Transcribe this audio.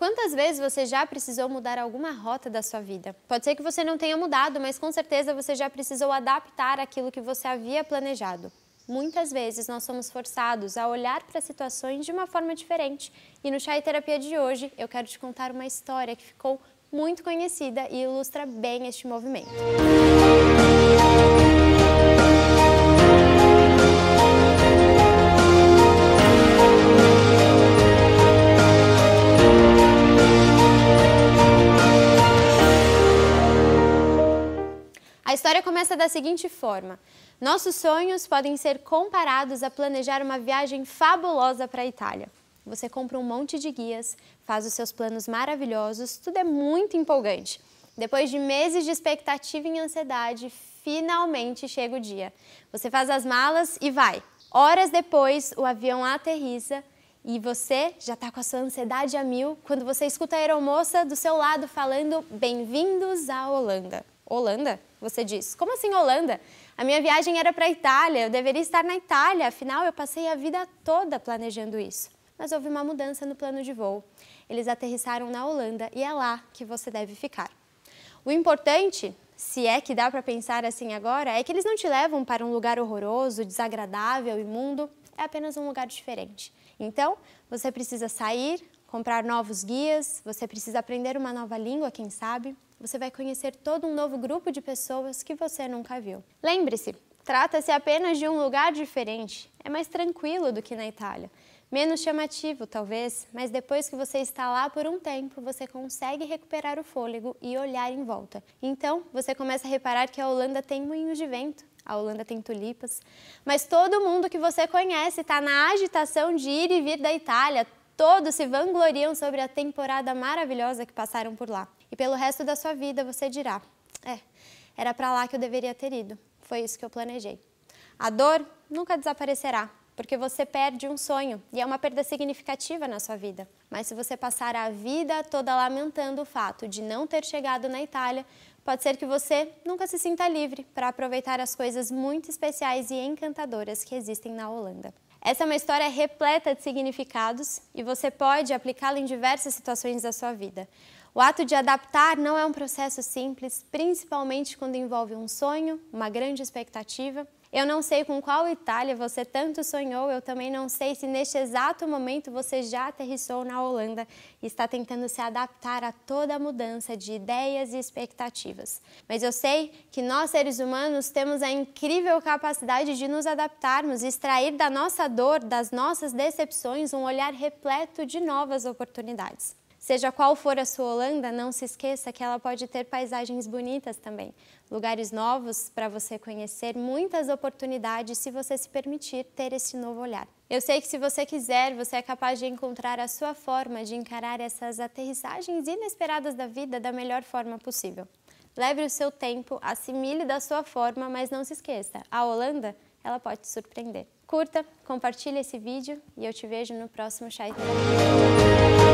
Quantas vezes você já precisou mudar alguma rota da sua vida? Pode ser que você não tenha mudado, mas com certeza você já precisou adaptar aquilo que você havia planejado. Muitas vezes nós somos forçados a olhar para situações de uma forma diferente. E no Chá e Terapia de hoje, eu quero te contar uma história que ficou muito conhecida e ilustra bem este movimento. Música A história começa da seguinte forma: nossos sonhos podem ser comparados a planejar uma viagem fabulosa para a Itália. Você compra um monte de guias, faz os seus planos maravilhosos, tudo é muito empolgante. Depois de meses de expectativa e ansiedade, finalmente chega o dia. Você faz as malas e vai. Horas depois, o avião aterriza e você já está com a sua ansiedade a mil quando você escuta a aeromoça do seu lado falando: Bem-vindos à Holanda. Holanda? Você diz. Como assim Holanda? A minha viagem era para a Itália, eu deveria estar na Itália, afinal eu passei a vida toda planejando isso. Mas houve uma mudança no plano de voo. Eles aterrissaram na Holanda e é lá que você deve ficar. O importante, se é que dá para pensar assim agora, é que eles não te levam para um lugar horroroso, desagradável, imundo, é apenas um lugar diferente. Então, você precisa sair, comprar novos guias, você precisa aprender uma nova língua, quem sabe. Você vai conhecer todo um novo grupo de pessoas que você nunca viu. Lembre-se, trata-se apenas de um lugar diferente. É mais tranquilo do que na Itália. Menos chamativo, talvez, mas depois que você está lá por um tempo, você consegue recuperar o fôlego e olhar em volta. Então, você começa a reparar que a Holanda tem moinhos de vento, a Holanda tem tulipas, mas todo mundo que você conhece está na agitação de ir e vir da Itália, Todos se vangloriam sobre a temporada maravilhosa que passaram por lá. E pelo resto da sua vida você dirá: é, era para lá que eu deveria ter ido. Foi isso que eu planejei. A dor nunca desaparecerá, porque você perde um sonho e é uma perda significativa na sua vida. Mas se você passar a vida toda lamentando o fato de não ter chegado na Itália, pode ser que você nunca se sinta livre para aproveitar as coisas muito especiais e encantadoras que existem na Holanda. Essa é uma história repleta de significados e você pode aplicá-la em diversas situações da sua vida. O ato de adaptar não é um processo simples, principalmente quando envolve um sonho, uma grande expectativa. Eu não sei com qual Itália você tanto sonhou, eu também não sei se neste exato momento você já aterrissou na Holanda e está tentando se adaptar a toda a mudança de ideias e expectativas. Mas eu sei que nós, seres humanos, temos a incrível capacidade de nos adaptarmos e extrair da nossa dor, das nossas decepções, um olhar repleto de novas oportunidades. Seja qual for a sua Holanda, não se esqueça que ela pode ter paisagens bonitas também, lugares novos para você conhecer, muitas oportunidades se você se permitir ter esse novo olhar. Eu sei que se você quiser, você é capaz de encontrar a sua forma de encarar essas aterrissagens inesperadas da vida da melhor forma possível. Leve o seu tempo, assimile da sua forma, mas não se esqueça, a Holanda, ela pode te surpreender. Curta, compartilhe esse vídeo e eu te vejo no próximo Chai. e